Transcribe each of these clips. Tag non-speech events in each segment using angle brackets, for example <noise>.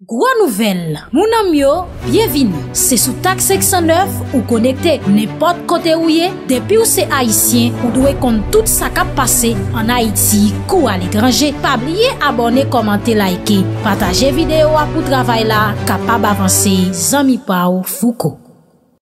Gro nouvel, mounan myo, bienvin, se sou tak 609 ou konekte nepot kote ouye, depi ou se Haitien ou dwe kont tout sa kap pase an Haiti kou alekranje. Pabliye abone, komante, laike, pataje videyo apou travay la, kapab avanse, zami pa ou fuko.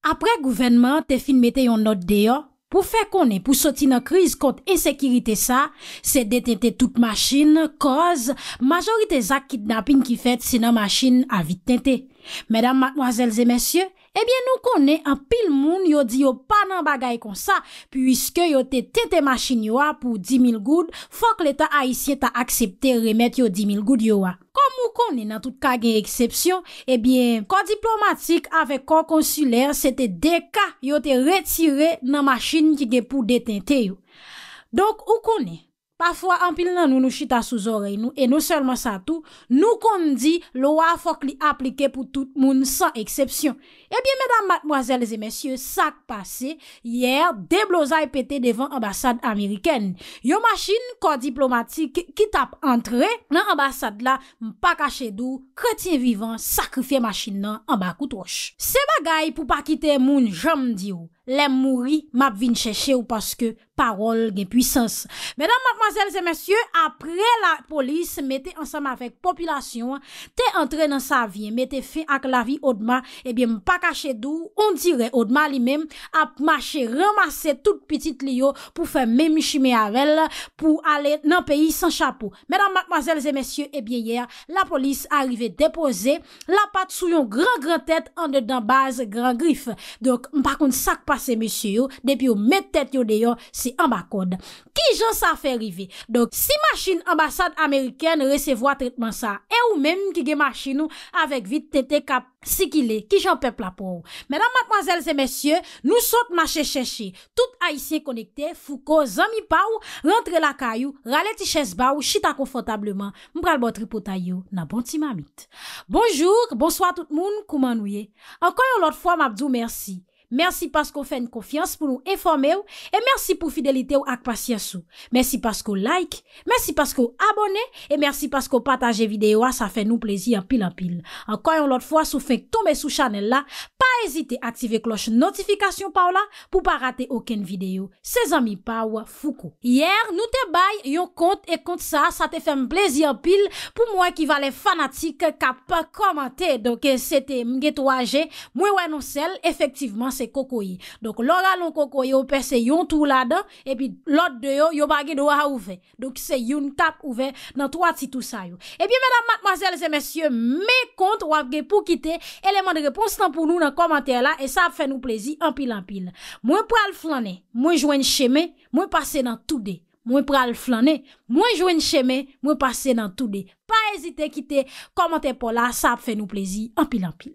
Apre gouvenman, te finmete yon not deyo. pou fè konè pou soti nan kriz kont insekiritè sa, se detente tout machin, koz, majorite zak kidnapping ki fèt se nan machin avitente. Mèdam, matoazèlzè, mèsyè, Ebyen nou konen, an pil moun yo di yo pa nan bagay kon sa, pwiske yo te tente masin yo a pou 10.000 goud, fok le ta a isye ta aksepte remet yo 10.000 goud yo a. Kom ou konen nan tout ka gen eksepsyon, ebyen, kon diplomatik ave kon konsuler, se te deka yo te retire nan masin ki gen pou detente yo. Donk ou konen, pafwa an pil nan nou nou chita sou zorey nou, e nou selman sa tou, nou konen di lo a fok li aplike pou tout moun san eksepsyon. Ebyen, eh medan matmoazèles e mèsyè, sak pase, yer, deblozay pète devan ambasade Ameriken. Yo machin, kò diplomatik ki tap antre, nan ambasade la, mpa kache dou, kretien vivan, sakrifye machin nan, an bakout wosh. Se bagay pou pa kite moun jom diyo, lem mouri map vin chèche ou paske parol gen pwisans. Medan matmoazèles e mèsyè, apre la polis mète ansam avèk populasyon, te antre nan sa vi, mète fè ak la vi odman, ebyen eh mpa akache dour, on dire, od mali mem, ap mache ramase tout petit liyo pou fe memi shime arel pou ale nan peyi san chapou. Medan, mademazelze, mesye, ebyen eh yer, la polis arive depose la pat sou yon gran gran tet an de dan baz gran grif. Dok, mpa koun sak pase, mesye yo, depi yo, met tet yo de yo, se ambakode. Ki jan sa fe rive? Dok, si machine ambasade Ameriken resevo a tretman sa, e ou menm ki ge machine ou, avek vit tete kap Sikile, ki jan pepla pou ou. Mèdam matmazèl zè mèsyè, nou sot ma chè chè chè. Tout a isye konekte, fouko, zami pa ou, rentre la kayou, ralè ti chè sba ou, chita konfotableman. Mpral botri potayou, nan bon ti mamit. Bonjour, bonsoi tout moun, kouman ouye. Ankon yon lot fwa, mabdou, mersi. Mersi paskou fèn konfians pou nou informè ou E mersi pou fidelite ou ak pasyans ou Mersi paskou like Mersi paskou abone E mersi paskou pataje videyo a Sa fè nou plezi anpil anpil Ankoyon lot fwa sou fèk tomè sou chanel la Pa ezite aktive kloche notifikasyon pa ou la Pou pa rate oken videyo Se zami pa ou fuko Yer nou te bay yon kont e kont sa Sa te fèm plezi anpil Pou mwen ki valè fanatik Ka pa komante Mwen wè nou sel Efectiveman se kokoye. Donk lor alon kokoye, ou pe se yon tou la dan, epi lot de yo, yon bagi do a ouve. Donk se yon tap ouve, nan to ati tou sa yo. Epi menam, matmazel, zemensye, me kont, wapge pou kite, eleman de reponsan pou nou nan komantè la, e sa ap fè nou plezi, anpil anpil. Mwen pou al flanè, mwen jwen cheme, mwen pase nan tou de. mwen pral flanè, mwen jwen cheme, mwen pase nan tout de. Pa ezite kite, komante pola, sa ap fè nou plezi, anpil anpil.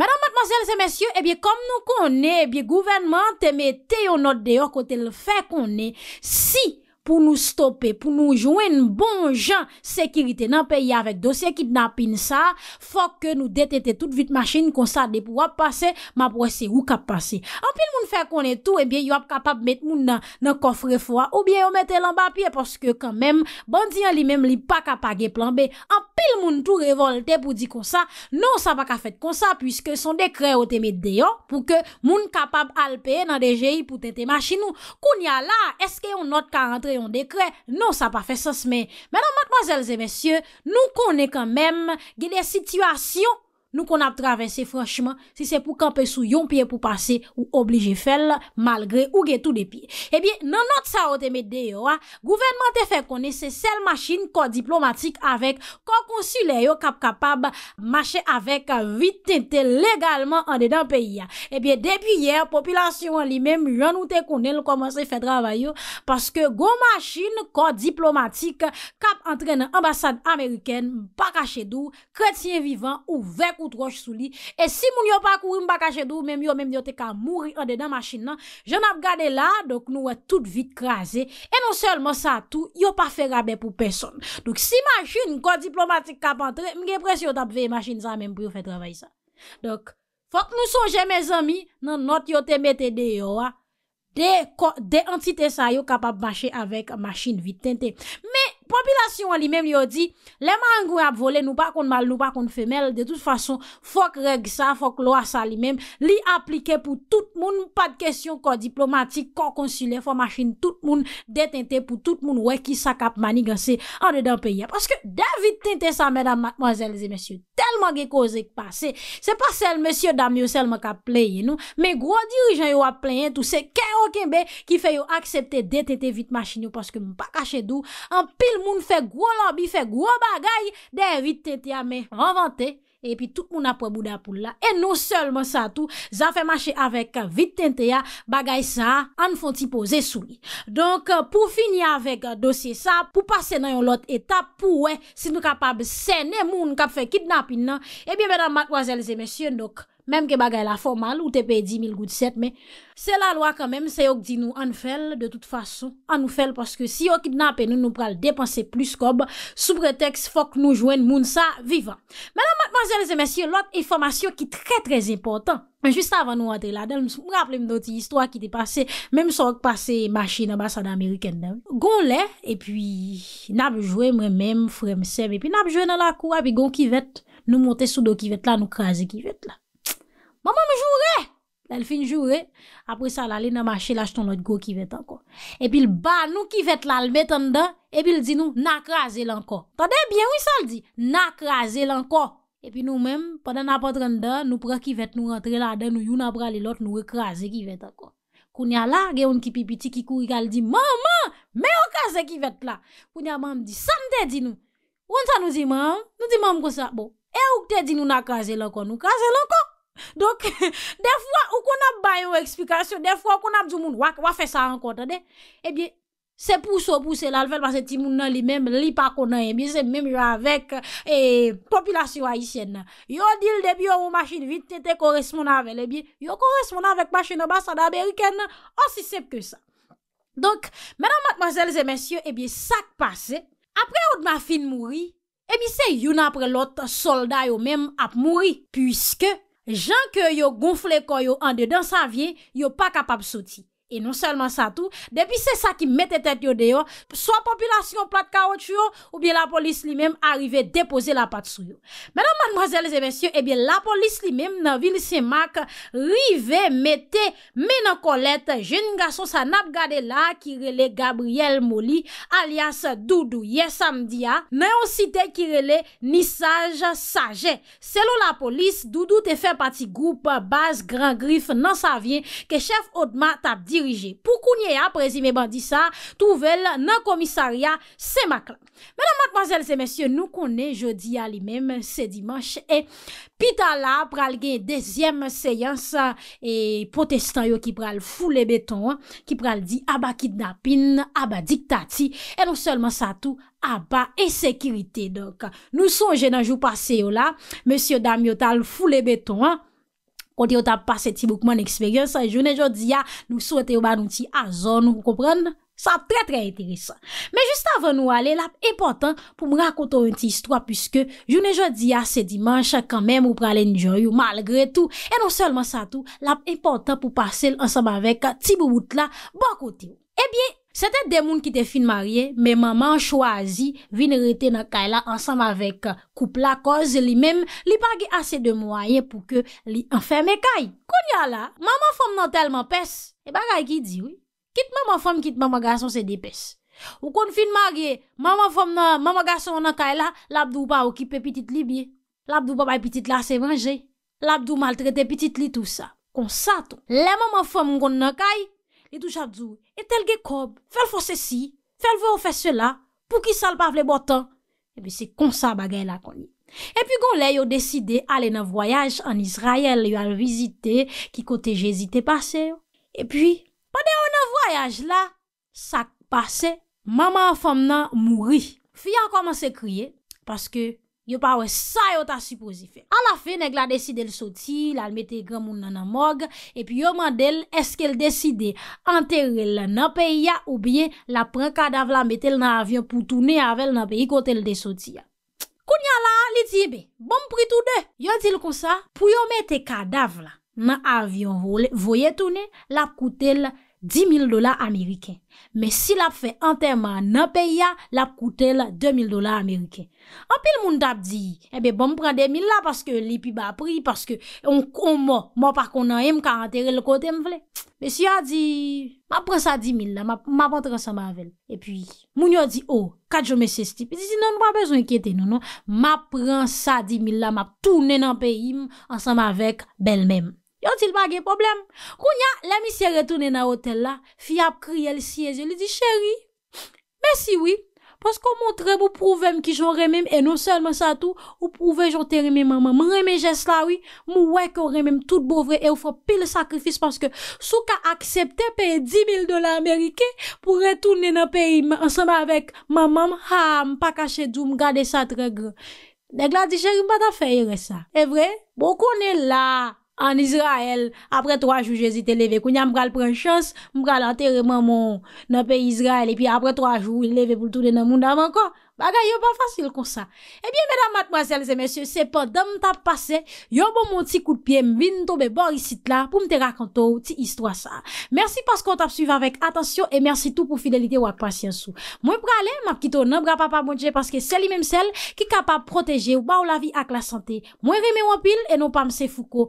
Madame, mademoiselles et messieurs, ebyè eh kom nou konè, ebyè eh gouvennement teme teyo not deyo kote le fè konè. Si! pou nou stope, pou nou jwenn bon jan sekirite nan peyi avèk dosye ki dna pin sa, fòk ke nou detete tout vit machin kon sa de pou wap pase, ma pwese wou kap pase. Anpil moun fè konen tou, ebyen eh yo ap kapap met moun nan kofre fwa, oubyen yo met elan bapye, poske kanmem, bandyan li mem li pa kapage planbe, anpil moun fè konen tou, Moun tou revolte pou di konsa Non sa pa ka fet konsa Piske son dekre o teme deyon Pou ke moun kapab alpe nan DJI Pou tete ma chi nou Koun ya la, eske yon not ka rentre yon dekre Non sa pa fe sensme Menon matnozelze mesye Nou konen kanmem Gye de situasyon nou kon ap travese franchman, si se pou kampe sou yon piye pou pase, ou oblije fel, malgre ou ge tout de piye. Ebyen, eh nan not sa o teme deyo, gouvenman te fe konese sel maschine ko diplomatik avek, ko konsile yo kap kapab mache avek euh, vitente legalman an de dan peyi ya. Ebyen, eh depi yer, populasyon li mem, jan ou te konel komanse fe travay yo, paske go maschine ko diplomatik kap antrene ambasade ameriken, baka chedou, kretien vivan ou vek ou E si moun yo pa kouri mba kache dou, menm yo menm yo te ka mouri an dedan machin nan, jen ap gade la, dok nou wè e tout vit krasè. E non selman sa tou, yo pa fè rabè pou peson. Dok si machin kon diplomatik kap antre, mge pres yo tap veye machin zan menm pou yo fè travay sa. Dok, fòk nou son jemè zami, nan not yo te mette de yo wè, de entite sa yo kap ap bache avèk machin vit tentè. Mè! Popilasyon an li men li yo di Le man gwen ap vole nou pa kon mal nou pa kon femel De tout fason fok reg sa fok lo a sa li men Li aplike pou tout moun Pa de kesyon kon diplomatik kon konsile Fok machin tout moun detente Pou tout moun weki sa kap mani gansi An de dan peye Paske David tente sa mèdame, mademoiselles et messieurs David man ge koze k pa se. Se pa sel monsye Damyo sel man ka pleye nou me gro dirijan yo a pleyen tou se kè okinbe ki fè yo aksepte detete vitmashin yo paske mou pa kache dou. An pil moun fè gro lobby fè gro bagay dete vitmashin yo me revante. E pi tout moun apwa bouda pou la E nou selman sa tout Zan fe mache avek euh, vitente ya Bagay sa an fon ti pose souli Donk euh, pou fini avek euh, dosye sa Pou pase nan yon lot eta Pou we si nou kapab sene moun Kap fe kidnap in nan E biye bedan matoazel zemesye Mem ke bagay la formal ou te pe 10.000 gout 7 men. Se la lwa kan men, se yo ki di nou anou fel de tout fason. Anou fel paske si yo ki dnape nou nou pral depanse plus kob. Sou pretext fok nou jwen moun sa vivan. Men an manjèl zemesye, lot e formasyon ki tre trez important. Just avan nou atre la del, m rapple m doti yistwa ki te pase. Mem so ak pase machina basan Ameriken dev. Gon le, epi nab jwen mremen, fremsem, epi nab jwen nan la kou api gon kivet. Nou monte sou do kivet la, nou kraze kivet la. Maman mi jure, lèl fin jure, apre sa lalè nan machè lach ton lòt gò kivèt anko. Epi l'ba nou kivèt lal mèt an da, epi l'di nou nakraze lanko. Tade bien ou y sa l'di? Nakraze lanko. Epi nou mèm, padan apatran da, nou pre kivèt nou rentre lade, nou you nan pre lèlot nou rekraze kivèt anko. Kounya la, gen yon kipi piti kikou riga l'di, maman, mè yon kaze kivèt la. Kounya mame di, sa mè te di nou? Ou an sa nou di mame? Nou di mame kwa sa? E ou te di nou nakraze lanko? Nou kaze lanko Donk, <laughs> defwa ou kon ap bayon eksplikasyon, defwa ou kon ap zou moun wak wafè sa an kontade, ebyè, se pousse ou pousse la, lfel mase timoun nan li mèm li pa konan, ebyè, se mèm yo avèk, e, populasyon ayisyen nan. Yo di l debi yo mou machin vit, te te korespona avèl, ebyè, yo korespona avèk machin yo basan Ameriken nan, ansi sep ke sa. Donk, menan matmazèl zè mensyon, ebyè, sak pase, apre ou d'ma fin mouri, ebyè, se yon apre lot solday yo mèm ap mouri, pwiske, Jan ke yo gonfle kon yo ande dan sa vie, yo pa kapab soti. E non selman sa tou Depi se sa ki mette tet yo deyo So a populasyon plat kaot chyo Ou bi la polis li mem Arrive depose la pat sou yo Menan madmozele zemensyo Ebi eh la polis li mem Nan vil si mak Rive mette Menan kolet Jeni gason sa nap gade la Ki rele Gabriel Moli Alias Doudou Ye samdi ya Nan yon site ki rele Nisaj Sajen Selon la polis Doudou te fe pati Goup base Gran grif Nan sa vyen Ke chef odman tap di Pou kounye a prezime bandisa, touvel nan komisaria semak la. Madame, mademoiselles et messieurs, nou kounen jeudi a li mem, se dimanche, e pita la pral gen dezyem seyans e potestan yo ki pral foule beton, ki pral di aba kidnapin, aba diktati, e nou solman sa tou aba e sekirite. Nou sonje nan jou pase yo la, messieurs, dames, yo tal foule beton, konti yo tap pase ti boukman eksperyans a e jounen jodi ya, nou souwete yo banouti a zon nou pou kompren, sa pre pre enteresan. Men juste avan nou ale, lap epotant pou mrakonto yon ti istwa, pwiske jounen jodi ya, se dimans, chak kanmèm ou prale njoyou, malgre tou, e non selman sa tou, lap epotant pou pase l ansam avek, ti boukman la, bako ti yo. Ebyen, eh Se te demoun ki te fin marye, me maman chwazi vine rete nan kay la ansam avèk koup la koz li mèm, li pagi asè de mwayen pou ke li anferme kay. Kon ya la, maman fòm nan telman pes, e bagay ki di wè. Kit maman fòm, kit maman gason se depes. Ou kon fin marye, maman fòm nan maman gason nan kay la, labdou pa wè kipe pitit li bie. Labdou pa bay pitit la se vange. Labdou maltrete pitit li tout sa. Kon sa ton. Le maman fòm kon nan kay, E tou chadzou, e tel ge kob, fel fò se si, fel vò fè sè la, pou ki sal pa vle bò tan. E bè se konsa bagay la koni. E pi gon lè yo deside ale nan voyaj an Israel yo al vizite ki kote jesite pase yo. E pi, pade yo nan voyaj la, sa pase, mama fòm nan mouri. Fi an komanse kriye, paske... Yo pawe sa yo ta suposi fe. A la fe, neg la deside l soti, la l mette gramoun nanan mog, epi yo mandel, eske l deside anterre l nanpe ya, oubyen la pre kadav la mette l nan avyon pou toune avel nanpe yi kote l de soti ya. Kounya la, lidye eh be, bom pritou de. Yo dil kon sa, pou yo mette kadav la nan avyon voye toune, la koute l, 10.000 dola Ameriken. Me si la fe enterman nan peya, la pou koute la 2.000 dola Ameriken. An pe l moun tap di, ebe eh bon m pren 2.000 la paske li pi ba pri, paske on kon mo, mo pa kon an em ka enterre l kote m vle. Me si yo di, ma pren sa 10.000 la, ma pon transama avel. E pi, moun yo di, oh, kat jome se stipe, e di, nan mwen bezon ekete nou, nan, ma pren sa 10.000 la, ma pou tounen nan peyim, ansama avel bel menm. Yon til bagen problem. Kou nya, la mi si retounen na hotel la. Fi ap kriye li siye. Je li di chéri. Besi wii. Pas kon montre pou prouvem ki joun reme. E non selman sa tou. Ou prouvem joun teri mi mama. Mwen reme jes la wii. Mwen wek ou reme tout bovre. E ou fwa pil sakrifis. Paske sou ka aksepte peye 10.000 dola Amerike. Pou retounen na peyi. Ansama avek mama. Ha, mpa kache djou. Mga de sa tre gre. Neg la di chéri mpa ta feye re sa. E vre? Mwen konen la. An Israel, apre 3 jou jese te leve. Kou nya m pral pran chans, m pral anterreman moun nan pe Israel. E pi apre 3 jou, leve pou l tou de nan moun davan kon. Baga, yo pa fasil kon sa. E biye, medan matmwasyalize, mesye, sepa, dan m tap pase, yo bon moun ti koupie, m vinto be bor isit la pou m te rakanto ti istwa sa. Mersi pas kon tap suyve avèk, atensyon, e mersi tout pou fidelite wak pas yansou. Mwen prale, m apkito, nan bra pa pa mounje, paske seli menm sel ki kapap proteje waw la vi ak la sante. Mwen reme wapil, e nou pa mse fuko.